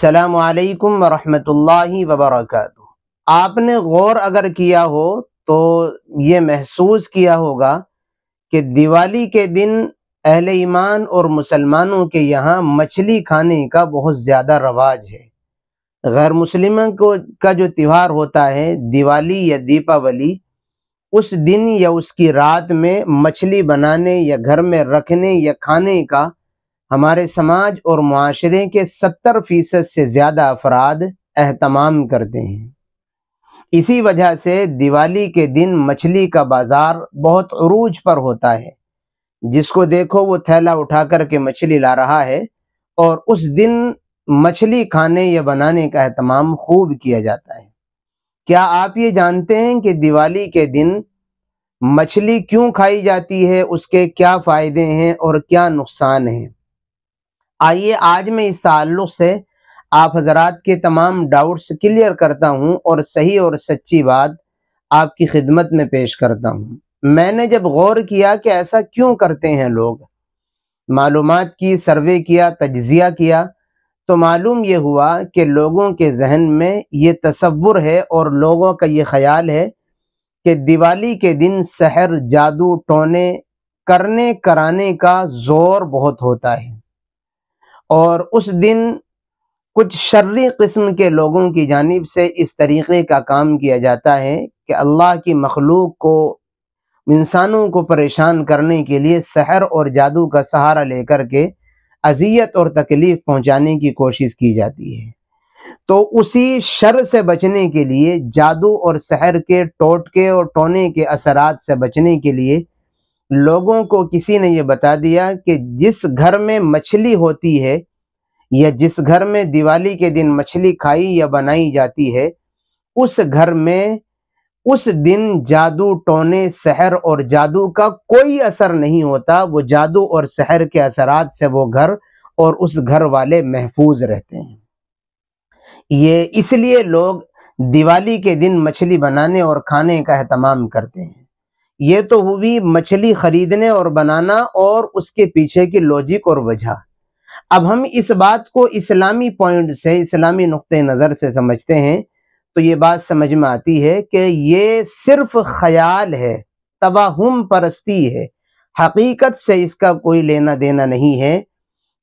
सलामकुम वरहमतुल्लाहि आपने गौर अगर किया हो तो ये महसूस किया होगा कि दिवाली के दिन अहल ईमान और मुसलमानों के यहाँ मछली खाने का बहुत ज़्यादा रवाज है गैर मुसलिमों को का जो त्यौहार होता है दिवाली या दीपावली उस दिन या उसकी रात में मछली बनाने या घर में रखने या खाने का हमारे समाज और माशरे के सत्तर फीसद से ज़्यादा अफराद अहतमाम करते हैं इसी वजह से दिवाली के दिन मछली का बाज़ार बहुत अरूज पर होता है जिसको देखो वो थैला उठा कर के मछली ला रहा है और उस दिन मछली खाने या बनाने का अहतमाम खूब किया जाता है क्या आप ये जानते हैं कि दिवाली के दिन मछली क्यों खाई जाती है उसके क्या फ़ायदे हैं और क्या नुकसान हैं आइए आज मैं इस ताल्लुक से आप हजरात के तमाम डाउट्स क्लियर करता हूँ और सही और सच्ची बात आपकी खिदमत में पेश करता हूँ मैंने जब गौर किया कि ऐसा क्यों करते हैं लोग मालूम की सर्वे किया तजिया किया तो मालूम ये हुआ कि लोगों के जहन में ये तस्वुर है और लोगों का ये ख्याल है कि दिवाली के दिन शहर जादू टोने करने कराने का ज़ोर बहुत होता है और उस दिन कुछ शर्री किस्म के लोगों की जानब से इस तरीक़े का काम किया जाता है कि अल्लाह की मखलूक को इंसानों को परेशान करने के लिए सहर और जादू का सहारा लेकर के अजियत और तकलीफ़ पहुंचाने की कोशिश की जाती है तो उसी शर से बचने के लिए जादू और सहर के टोटके और टोने के असरात से बचने के लिए लोगों को किसी ने ये बता दिया कि जिस घर में मछली होती है या जिस घर में दिवाली के दिन मछली खाई या बनाई जाती है उस घर में उस दिन जादू टोने शहर और जादू का कोई असर नहीं होता वो जादू और शहर के असरात से वो घर और उस घर वाले महफूज रहते हैं ये इसलिए लोग दिवाली के दिन मछली बनाने और खाने का अहतमाम करते हैं ये तो हुई मछली खरीदने और बनाना और उसके पीछे की लॉजिक और वजह अब हम इस बात को इस्लामी पॉइंट से इस्लामी नुक़ नज़र से समझते हैं तो ये बात समझ में आती है कि ये सिर्फ ख्याल है तबाहम परस्ती है हकीकत से इसका कोई लेना देना नहीं है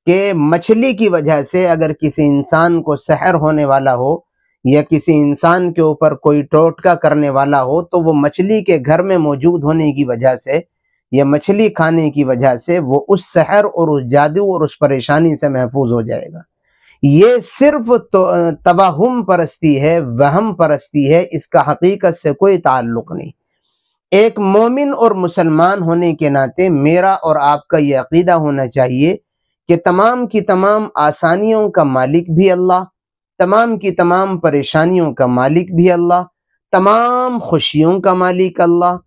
कि मछली की वजह से अगर किसी इंसान को शहर होने वाला हो या किसी इंसान के ऊपर कोई टोटका करने वाला हो तो वो मछली के घर में मौजूद होने की वजह से या मछली खाने की वजह से वो उस शहर और उस जादू और उस परेशानी से महफूज हो जाएगा ये सिर्फ तो, तबाहम परस्ती है वहम परस्ती है इसका हकीकत से कोई ताल्लुक नहीं एक मोमिन और मुसलमान होने के नाते मेरा और आपका ये अकीदा होना चाहिए कि तमाम की तमाम आसानियों का मालिक भी अल्लाह तमाम की तमाम परेशानियों का मालिक भी अल्लाह तमाम खुशियों का मालिक अल्लाह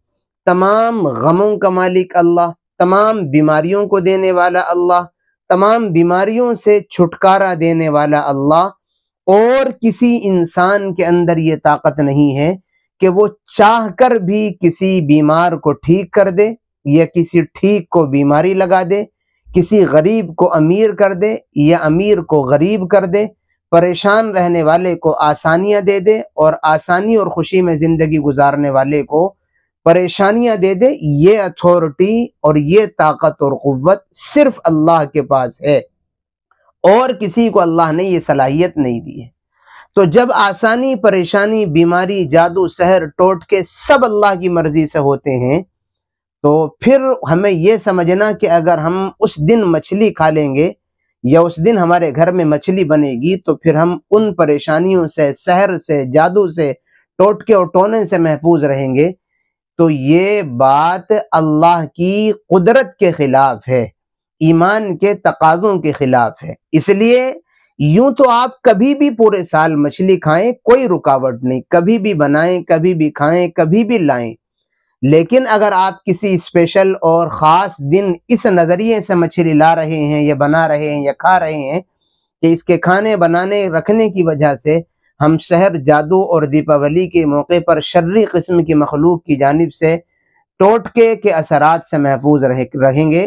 तमाम गमों का मालिक अल्लाह तमाम बीमारियों को देने वाला अल्लाह तमाम बीमारियों से छुटकारा देने वाला अल्लाह और किसी इंसान के अंदर ये ताकत नहीं है कि वो चाह कर भी किसी बीमार को ठीक कर दे या किसी ठीक को बीमारी लगा दे किसी गरीब को अमीर कर दे या अमीर को गरीब कर दे परेशान रहने वाले को आसानियां दे दे और आसानी और खुशी में ज़िंदगी गुजारने वाले को परेशानियां दे दे ये अथॉरिटी और ये ताकत और कुत सिर्फ अल्लाह के पास है और किसी को अल्लाह ने ये सलाहियत नहीं दी है तो जब आसानी परेशानी बीमारी जादू सहर टोटके सब अल्लाह की मर्जी से होते हैं तो फिर हमें यह समझना कि अगर हम उस दिन मछली खा लेंगे या उस दिन हमारे घर में मछली बनेगी तो फिर हम उन परेशानियों से शहर से जादू से टोटके और टोने से महफूज रहेंगे तो ये बात अल्लाह की कुदरत के खिलाफ है ईमान के तकाजों के खिलाफ है इसलिए यूं तो आप कभी भी पूरे साल मछली खाएं कोई रुकावट नहीं कभी भी बनाएं कभी भी खाएं कभी भी लाएं लेकिन अगर आप किसी स्पेशल और ख़ास दिन इस नज़रिए से मछली ला रहे हैं या बना रहे हैं या खा रहे हैं कि इसके खाने बनाने रखने की वजह से हम शहर जादू और दीपावली के मौके पर शर्री किस्म की मखलूक की जानब से टोटके के असरात से महफूज रहे, रहेंगे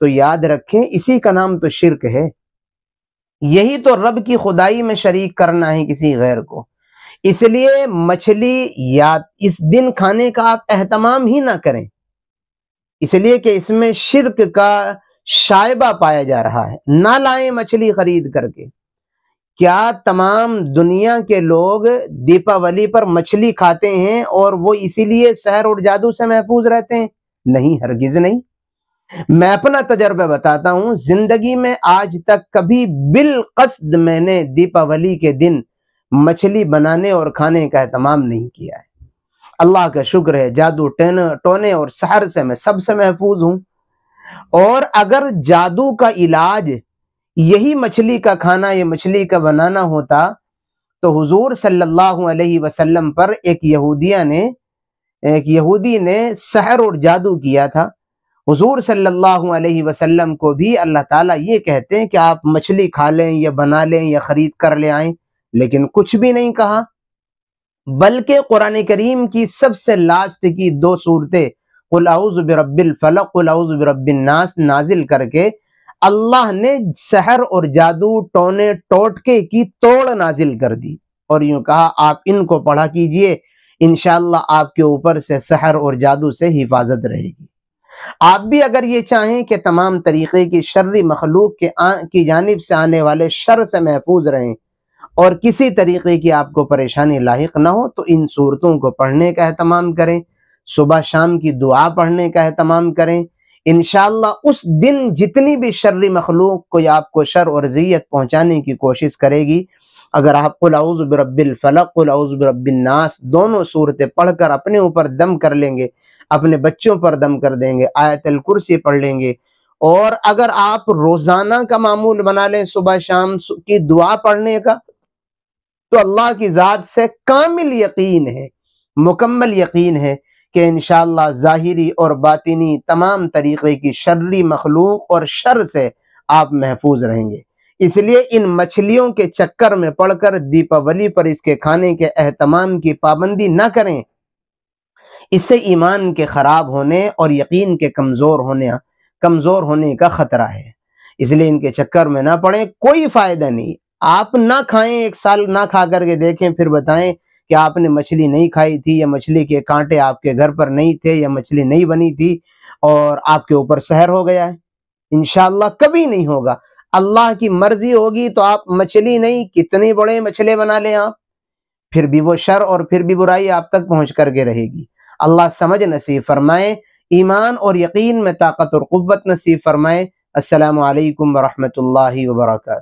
तो याद रखें इसी का नाम तो शिरक है यही तो रब की खुदाई में शरीक करना है किसी गैर को इसलिए मछली या इस दिन खाने का आप एहतमाम ही ना करें इसलिए कि इसमें शिरक का शायबा पाया जा रहा है ना लाएं मछली खरीद करके क्या तमाम दुनिया के लोग दीपावली पर मछली खाते हैं और वो इसीलिए शहर और जादू से महफूज रहते हैं नहीं हरगिज नहीं मैं अपना तजर्बा बताता हूं जिंदगी में आज तक कभी बिलकसद मैंने दीपावली के दिन मछली बनाने और खाने का एहतमाम नहीं किया है अल्लाह का शुक्र है जादू टेन टोने और सहर से मैं सबसे महफूज हूँ और अगर जादू का इलाज यही मछली का खाना या मछली का बनाना होता तो हुजूर सल्लल्लाहु अलैहि वसल्लम पर एक यहूदिया ने एक यहूदी ने सहर और जादू किया था हुजूर सल्लल्लाहु अलैहि वसल्लम को भी अल्लाह ताला ये कहते हैं कि आप मछली खा लें या बना लें या ख़रीद कर ले आएं लेकिन कुछ भी नहीं कहा बल्कि कुरान करीम की सबसे लास्ट की दो सूरतें कुलाउज़बिरबिलफलकुलाउज़बिरबिलनास नाजिल करके अल्लाह ने सहर और जादू टोने टोटके की तोड़ नाजिल कर दी और यूं कहा आप इनको पढ़ा कीजिए इनशाला आपके ऊपर से सहर और जादू से हिफाजत रहेगी आप भी अगर ये चाहें कि तमाम तरीके की शर्री मखलूक के आ, की जानब से आने वाले शर से महफूज रहें और किसी तरीके की आपको परेशानी लाक ना हो तो इन सूरतों को पढ़ने का अहतमाम करें सुबह शाम की दुआ पढ़ने का अहतमाम करें इन उस दिन जितनी भी शर्र मखलूक कोई आपको शर और ज़ियत पहुँचाने की कोशिश करेगी अगर आप कुलाउज़बरबिलफ़लकुलाउज़बरबिलनास दोनों सूरतें पढ़कर अपने ऊपर दम कर लेंगे अपने बच्चों पर दम कर देंगे आयतल कुर्सी पढ़ लेंगे और अगर आप रोज़ाना का मामूल बना लें सुबह शाम की दुआ पढ़ने का तो अल्लाह की ज़ात से कामिल यकीन है मुकम्मल यकीन है कि इन ज़ाहरी और बातिनी तमाम तरीक़े की शर्री मखलूक और शर से आप महफूज रहेंगे इसलिए इन मछलियों के चक्कर में पड़कर दीपावली पर इसके खाने के अहतमाम की पाबंदी ना करें इससे ईमान के ख़राब होने और यकीन के कमज़ोर होने कमज़ोर होने का ख़तरा है इसलिए इनके चक्कर में ना पड़े कोई फ़ायदा नहीं आप ना खाएं एक साल ना खा करके देखें फिर बताएं कि आपने मछली नहीं खाई थी या मछली के कांटे आपके घर पर नहीं थे या मछली नहीं बनी थी और आपके ऊपर शहर हो गया है इनशाला कभी नहीं होगा अल्लाह की मर्जी होगी तो आप मछली नहीं कितने बड़े मछले बना लें आप फिर भी वो शर और फिर भी बुराई आप तक पहुंच करके रहेगी अल्लाह समझ नसीब फरमाए ईमान और यकीन में ताकत और कुत नसीब फरमाए वरहमत लाही वर्का